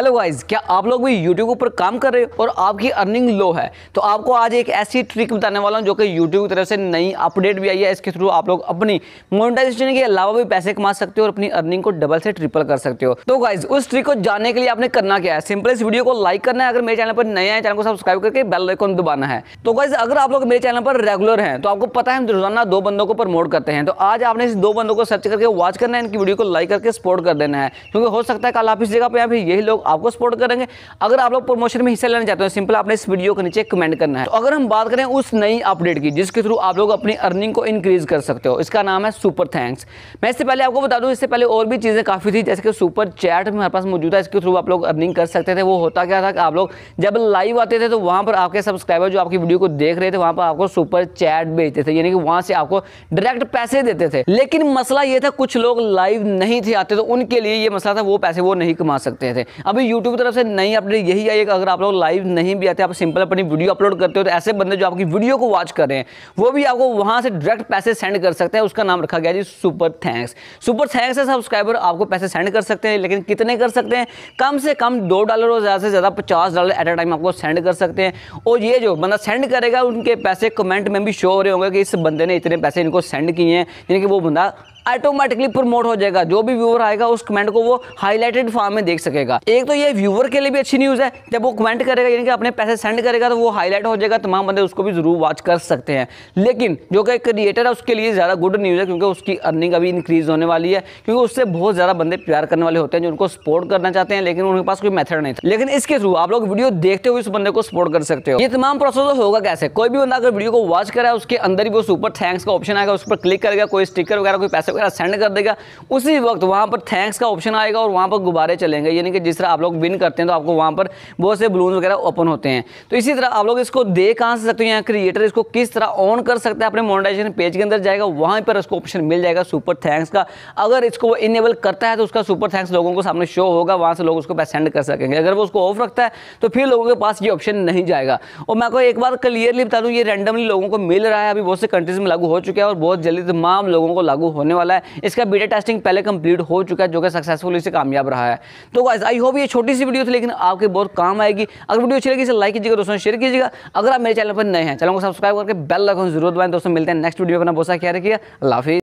hello guys क्या आप लोग भी यूट्यूब ऊपर काम कर रहे हो और आपकी अर्निंग लो है तो आपको आज एक ऐसी ट्रिक बताने वाला हूं जो कि यूट्यूब की तरफ से नई अपडेट भी आई है इसके थ्रू आप लोग अपनी मोनेटाइजेशन के अलावा भी पैसे कमा सकते हो और अपनी अर्निंग को डबल से ट्रिपल कर सकते हो तो गाइज उस ट्रिक को जानने के लिए आपने करना क्या है सिंपल इस वीडियो को लाइक करना है अगर मेरे चैनल पर नए आए चैनल को सब्सक्राइब करके बेल आइकन दबाना है तो गाइज अगर आप लोग मेरे चैनल पर रेगुलर है तो आपको पता है हम रोजाना दो बंदों को प्रमोट करते हैं तो आज आपने इस दो बंदों को सर्च करके वॉच करना है इनकी वीडियो को लाइक करके सपोर्ट कर देना है क्योंकि हो सकता है कल आप इस जगह पर यहाँ पे यही लोग आपको सपोर्ट करेंगे अगर आप लोग प्रमोशन में हिस्सा लेना चाहते हैं सिंपल आपने इस वीडियो के नीचे कमेंट करना है तो अगर हम बात करें उस नई अपडेट की जिसके थ्रू आप लोग अपनी अर्निंग को इंक्रीज कर सकते हो इसका नाम है सुपर थैंक्स मैं इससे पहले आपको बता दूँ इससे पहले और भी चीज़ें काफ़ी थी जैसे कि सुपर चैट हमारे पास मौजूद है इसके थ्रू आप लोग अर्निंग कर सकते थे वो होता क्या था कि आप लोग जब लाइव आते थे तो वहाँ पर आपके सब्सक्राइबर जो आपकी वीडियो को देख रहे थे वहाँ पर आपको सुपर चैट भेजते थे यानी कि वहाँ से आपको डायरेक्ट पैसे देते थे लेकिन मसला ये था कुछ लोग लाइव नहीं थे आते तो उनके लिए ये मसला था वो पैसे वो नहीं कमा सकते थे अब अभी YouTube की तरफ से नई अपडेट यही आई है अगर आप लोग लाइव नहीं भी आते आप सिंपल अपनी वीडियो अपलोड करते हो तो ऐसे बंदे जो आपकी वीडियो को वॉच कर रहे हैं वो भी आपको वहां से डायरेक्ट पैसे सेंड कर सकते हैं उसका नाम रखा गया जी सुपर थैंक्स सुपर थैंक्स से सब्सक्राइबर आपको पैसे सेंड कर सकते हैं लेकिन कितने कर सकते हैं कम से कम दो डॉलर और ज़्यादा से ज़्यादा पचास डॉलर एट अ टाइम आपको सेंड कर सकते हैं और ये जो बंदा सेंड करेगा उनके पैसे कमेंट में भी शो हो रहे होंगे कि इस बंदे ने इतने पैसे इनको सेंड किए हैं यानी कि वो बंदा ऑटोमेटिकली प्रमोट हो जाएगा जो भी व्यूअर आएगा उस कमेंट को वो हाईलाइटेड फॉर्म में देख सकेगा एक तो ये व्यूअर के लिए भी अच्छी न्यूज़ है जब वो कमेंट करेगा यानी कि अपने पैसे सेंड करेगा तो वो हाईलाइट हो जाएगा तमाम बंदे उसको भी जरूर वॉच कर सकते हैं लेकिन जो कि क्रिएटर है उसके लिए ज़्यादा गुड न्यूज़ है क्योंकि उसकी अर्निंग अभी इंक्रीज होने वाली है क्योंकि उससे बहुत ज़्यादा बंदे प्यार करने वाले होते हैं जो उनको सपोर्ट करना चाहते हैं लेकिन उनके पास कोई मेथड नहीं था लेकिन इसके थ्रू आप लोग वीडियो देखते हुए उस बंदे को सपोर्ट कर सकते हो ये तमाम प्रोसेस तो होगा कैसे कोई भी बंदा अगर वीडियो को वॉच करा उसके अंदर ही वो सुपर थैंक्स का ऑप्शन आएगा उस पर क्लिक करेगा कोई स्टिकर वगैरह कोई पैसे व्हाट्सएप का सेंड कर देगा उसी वक्त वहाँ पर थैंक्स का ऑप्शन आएगा और वहाँ पर गुब्बारे चलेंगे यानी कि जिस तरह आप लोग विन करते हैं तो आपको वहाँ पर बहुत से बलून वगैरह ओपन होते हैं तो इसी तरह आप लोग इसको दे कहाँ से सकते हो यहाँ क्रिएटर इसको किस तरह ऑन कर सकते हैं अपने मोनिटाइजेशन पेज के अंदर जाएगा वहाँ पर उसको ऑप्शन मिल जाएगा सुपर थैंक्स का अगर इसको वो इनेबल करता है तो उसका सुपर थैंक्स लोगों को सामने शो होगा वहाँ से लोग उसको पैसे सेंड कर सकेंगे अगर वो उसको ऑफ रखता है तो फिर लोगों के पास ये ऑप्शन नहीं जाएगा और मैं आपको एक बार क्लियरली बता दूँ ये रैंडमली लोगों को मिल रहा है अभी बहुत से कंट्रीज में लागू हो चुका है और बहुत जल्दी तमाम लोगों को लागू होने वाला है इसका बीटा टेस्टिंग पहले कंप्लीट हो चुका है जो कि सक्सेसफुल इसे कामयाब रहा है तो आई होप ये छोटी सी वीडियो थी लेकिन आपके बहुत काम आएगी अगर वीडियो अच्छी लगी इसे लाइक कीजिएगा दोस्तों शेयर कीजिएगा अगर आप मेरे चैनल पर नए हैं चैनल को सब्सक्राइब करके बेल लगन जरूर दबाएं दोस्तों मिलते हैं नेक्स्ट वीडियो अपना बहुत सा ख्याल रखिए अल्लाह